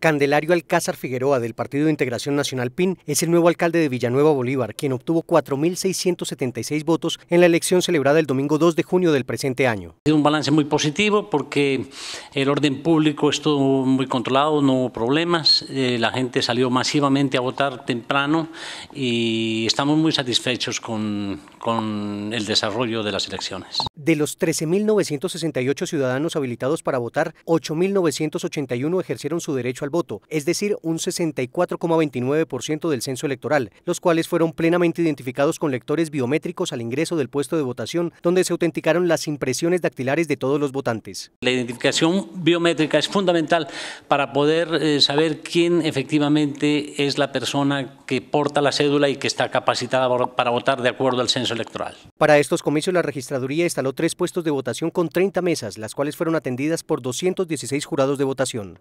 Candelario Alcázar Figueroa, del Partido de Integración Nacional PIN, es el nuevo alcalde de Villanueva Bolívar, quien obtuvo 4.676 votos en la elección celebrada el domingo 2 de junio del presente año. Es un balance muy positivo porque el orden público estuvo muy controlado, no hubo problemas, eh, la gente salió masivamente a votar temprano y estamos muy satisfechos con el desarrollo de las elecciones. De los 13.968 ciudadanos habilitados para votar, 8.981 ejercieron su derecho al voto, es decir, un 64,29% del censo electoral, los cuales fueron plenamente identificados con lectores biométricos al ingreso del puesto de votación, donde se autenticaron las impresiones dactilares de todos los votantes. La identificación biométrica es fundamental para poder eh, saber quién efectivamente es la persona que porta la cédula y que está capacitada para votar de acuerdo al censo electoral. Para estos comicios, la registraduría instaló tres puestos de votación con 30 mesas, las cuales fueron atendidas por 216 jurados de votación.